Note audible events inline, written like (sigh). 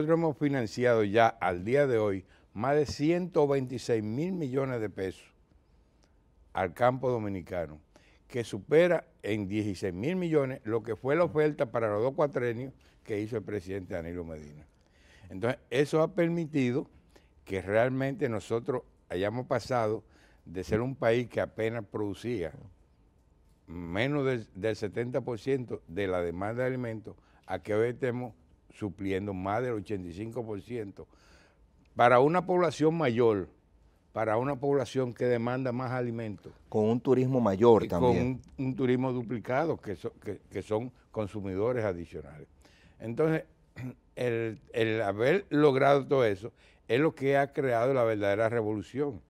Nosotros hemos financiado ya al día de hoy más de 126 mil millones de pesos al campo dominicano, que supera en 16 mil millones lo que fue la oferta para los dos cuatrenios que hizo el presidente Danilo Medina. Entonces, eso ha permitido que realmente nosotros hayamos pasado de ser un país que apenas producía menos del, 70% de la demanda de alimentos a que hoy estemos supliendo más del 85%. Para una población mayor, para una población que demanda más alimentos. Con un turismo mayor también. Con un, turismo duplicado, que, que, son consumidores adicionales. Entonces, (clears throat) el haber logrado todo eso es lo que ha creado la verdadera revolución.